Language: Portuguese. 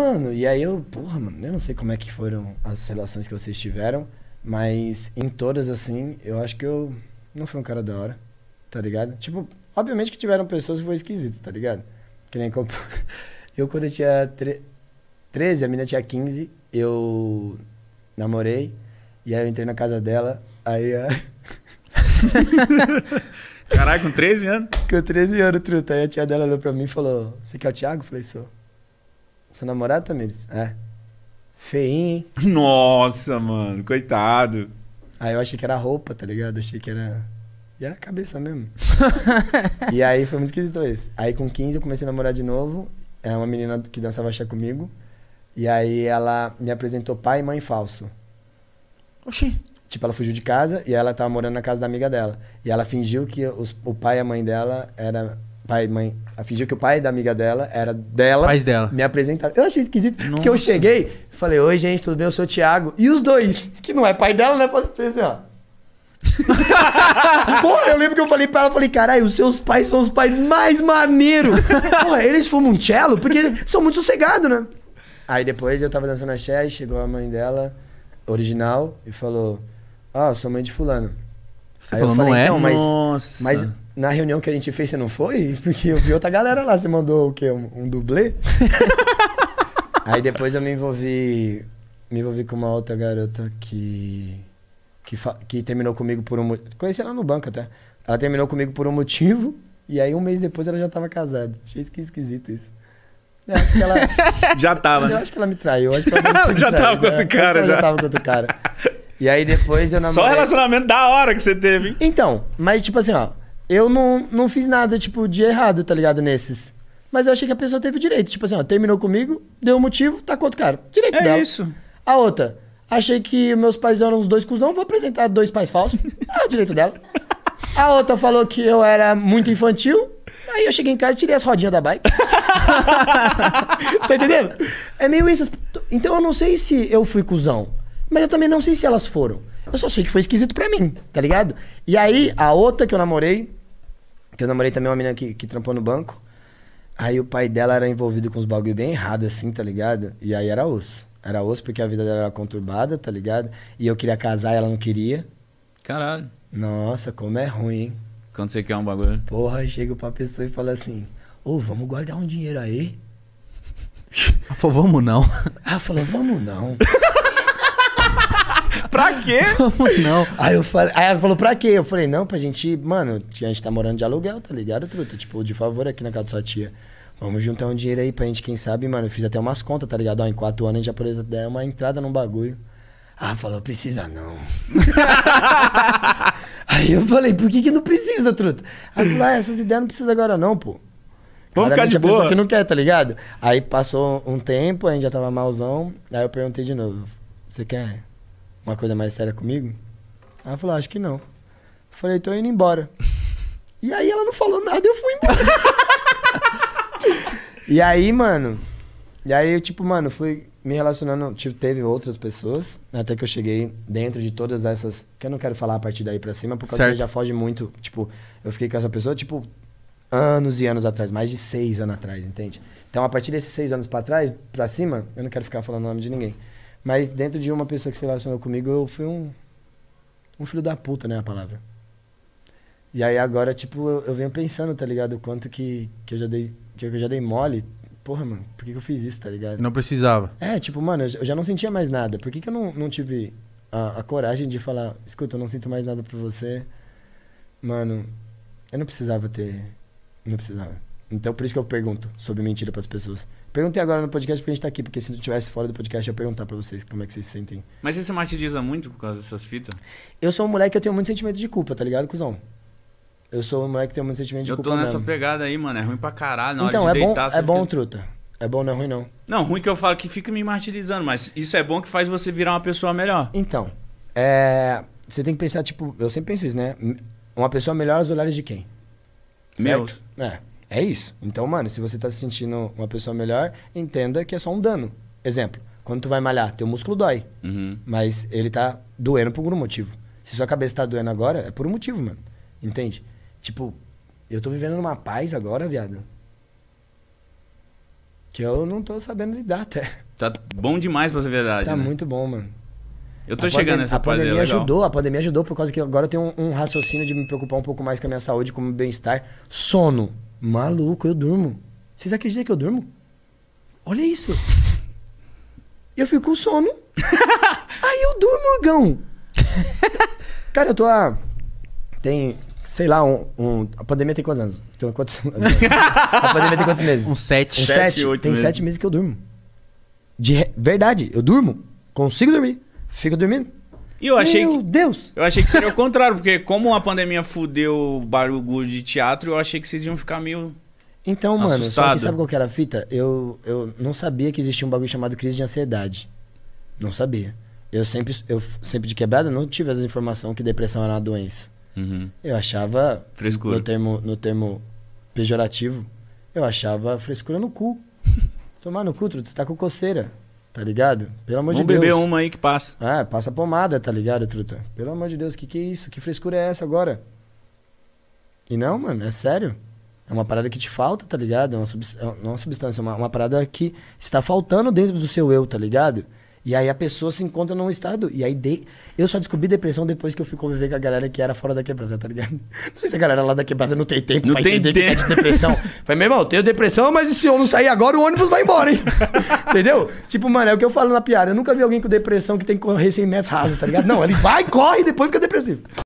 mano, e aí eu, porra, mano, eu não sei como é que foram as relações que vocês tiveram, mas em todas, assim, eu acho que eu não fui um cara da hora, tá ligado? Tipo, obviamente que tiveram pessoas que foi esquisito, tá ligado? Que nem como... eu quando eu tinha tre... 13, a menina tinha 15, eu namorei, e aí eu entrei na casa dela, aí a... Caralho, com 13 anos? Com 13 anos, truta. Aí a tia dela olhou pra mim e falou, você quer o Thiago? Eu falei, sou. Seu namorado, Tamires? É. Feinho, hein? Nossa, mano, coitado. Aí eu achei que era roupa, tá ligado? Achei que era. E era a cabeça mesmo. e aí foi muito esquisito isso. Aí com 15 eu comecei a namorar de novo. É uma menina que dançava chá comigo. E aí ela me apresentou pai e mãe falso. Oxi. Tipo, ela fugiu de casa e ela tava morando na casa da amiga dela. E ela fingiu que os, o pai e a mãe dela era pai e mãe. Ela fingiu que o pai da amiga dela era dela. Pais dela. Me apresentaram. Eu achei esquisito. Nossa. Porque eu cheguei, falei, oi, gente, tudo bem? Eu sou o Thiago. E os dois, que não é pai dela, né? Falei assim, ó. Porra, eu lembro que eu falei pra ela, falei, caralho, os seus pais são os pais mais maneiros. Porra, eles fumam um cello porque são muito sossegados, né? Aí depois eu tava dançando a e chegou a mãe dela, original, e falou: Ó, oh, sou mãe de fulano. Você Aí falou, eu falei, não é? Então, mas, Nossa. mas na reunião que a gente fez, você não foi? Porque eu vi outra galera lá. Você mandou o quê? Um, um dublê? Aí depois eu me envolvi. Me envolvi com uma outra garota que. Que, que terminou comigo por um. Conheci ela no banco até. Ela terminou comigo por um motivo. E aí um mês depois ela já tava casada. Achei que esquisito isso. É, acho que ela. já tava. Eu acho que ela me traiu. Eu acho que ela, ela já tava com outro né? cara. já. já tava com outro cara. E aí depois eu namorei. Só relacionamento da hora que você teve, hein? Então, mas tipo assim, ó eu não, não fiz nada, tipo, de errado, tá ligado? Nesses. Mas eu achei que a pessoa teve o direito. Tipo assim, ó, terminou comigo, deu um motivo, tá com outro cara. Direito é dela. É isso. A outra, achei que meus pais eram os dois cuzão, vou apresentar dois pais falsos. é o direito dela. A outra falou que eu era muito infantil. Aí eu cheguei em casa e tirei as rodinhas da bike. tá entendendo? É meio isso. Então eu não sei se eu fui cuzão. Mas eu também não sei se elas foram. Eu só sei que foi esquisito para mim, tá ligado? E aí, a outra que eu namorei, que eu namorei também uma menina que, que trampou no banco. Aí o pai dela era envolvido com uns bagulho bem errado, assim, tá ligado? E aí era osso. Era osso porque a vida dela era conturbada, tá ligado? E eu queria casar e ela não queria. Caralho. Nossa, como é ruim, hein? Quando você quer um bagulho. Porra, chega pra pessoa e fala assim: Ô, oh, vamos guardar um dinheiro aí. Ela falou, vamos não. Ela falou, vamos não. pra quê? não. Aí, eu falei, aí ela falou, pra quê? Eu falei, não, pra gente, mano, a gente tá morando de aluguel, tá ligado, truta? Tipo, de favor, aqui na casa da sua tia. Vamos juntar um dinheiro aí pra gente, quem sabe, mano. Eu fiz até umas contas, tá ligado? Ó, em quatro anos a gente já poderia dar uma entrada num bagulho. Ah, falou, precisa não. aí eu falei, por que que não precisa, truta? Ela falou, ah, essas ideias não precisa agora não, pô. Vamos ficar de a boa. que não quer, tá ligado? Aí passou um tempo, a gente já tava malzão. Aí eu perguntei de novo, você quer? uma coisa mais séria comigo? Ela falou, acho que não. Eu falei, tô indo embora. e aí ela não falou nada, e eu fui embora. e aí, mano. E aí eu, tipo, mano, fui me relacionando. Tipo, teve outras pessoas, até que eu cheguei dentro de todas essas. Que eu não quero falar a partir daí pra cima, porque já foge muito. Tipo, eu fiquei com essa pessoa, tipo, anos e anos atrás, mais de seis anos atrás, entende? Então, a partir desses seis anos para trás, para cima, eu não quero ficar falando o nome de ninguém. Mas dentro de uma pessoa que se relacionou comigo, eu fui um. Um filho da puta, né? A palavra. E aí agora, tipo, eu, eu venho pensando, tá ligado? O quanto que, que eu já dei. Que eu já dei mole. Porra, mano, por que, que eu fiz isso, tá ligado? Não precisava. É, tipo, mano, eu já não sentia mais nada. Por que, que eu não, não tive a, a coragem de falar, escuta, eu não sinto mais nada por você? Mano, eu não precisava ter. Não precisava. Então, por isso que eu pergunto sobre mentira para as pessoas. Perguntei agora no podcast porque a gente tá aqui, porque se não tivesse fora do podcast, eu ia perguntar para vocês como é que vocês se sentem. Mas você se martiriza muito por causa dessas fitas? Eu sou um moleque que eu tenho muito sentimento de culpa, tá ligado, cuzão? Eu sou um moleque que tem muito sentimento de eu culpa. Eu tô nessa mesmo. pegada aí, mano. É ruim pra caralho. Na então, hora de é deitar, bom, é bom, fica... truta. É bom, não é ruim, não. Não, ruim que eu falo que fica me martirizando, mas isso é bom que faz você virar uma pessoa melhor. Então, é... você tem que pensar, tipo, eu sempre penso isso, né? Uma pessoa melhora os olhares de quem? Certo? Meus. É. É isso. Então, mano, se você tá se sentindo uma pessoa melhor, entenda que é só um dano. Exemplo, quando tu vai malhar, teu músculo dói. Uhum. Mas ele tá doendo por algum motivo. Se sua cabeça tá doendo agora, é por um motivo, mano. Entende? Tipo, eu tô vivendo numa paz agora, viado. Que eu não tô sabendo lidar até. Tá bom demais pra ser verdade. Tá né? muito bom, mano. Eu tô a chegando nessa A pandemia é ajudou, a pandemia ajudou por causa que agora eu tenho um, um raciocínio de me preocupar um pouco mais com a minha saúde, com o meu bem-estar. Sono. Maluco, eu durmo. Vocês acreditam que eu durmo? Olha isso. Eu fico com sono. Aí eu durmo, orgão. Cara, eu tô há. Tem, sei lá, um, um, a pandemia tem quantos anos? Tem quantos... a pandemia tem quantos meses? um sete. Um sete, sete oito Tem meses. sete meses que eu durmo. De re... verdade, eu durmo. Consigo dormir. Fico dormindo. E eu achei Meu que, Deus! Eu achei que seria o contrário, porque como a pandemia fudeu o barulho de teatro, eu achei que vocês iam ficar meio. Então, mano, só que sabe qual que era a fita? Eu, eu não sabia que existia um bagulho chamado crise de ansiedade. Não sabia. Eu sempre, eu sempre de quebrada não tive as informação que depressão era uma doença. Uhum. Eu achava. Frescura. No termo, no termo pejorativo, eu achava frescura no cu. Tomar no cu, tu tá com coceira. Tá ligado? Pelo amor Vamos de Deus. Vamos beber uma aí que passa. É, passa pomada, tá ligado, truta? Pelo amor de Deus, que que é isso? Que frescura é essa agora? E não, mano, é sério. É uma parada que te falta, tá ligado? É uma, sub... é uma substância, uma, uma parada que está faltando dentro do seu eu, tá ligado? E aí a pessoa se encontra num estado. E aí de... eu só descobri depressão depois que eu fui conviver com a galera que era fora da quebrada, tá ligado? Não sei se a galera lá da quebrada não tem tempo não pra tem entender tempo. que é de depressão. Falei, meu irmão, eu tenho depressão, mas se eu não sair agora, o ônibus vai embora, hein? Entendeu? Tipo, mano, é o que eu falo na piada. Eu nunca vi alguém com depressão que tem que correr 100 metros raso, tá ligado? Não, ele vai, corre e depois fica depressivo.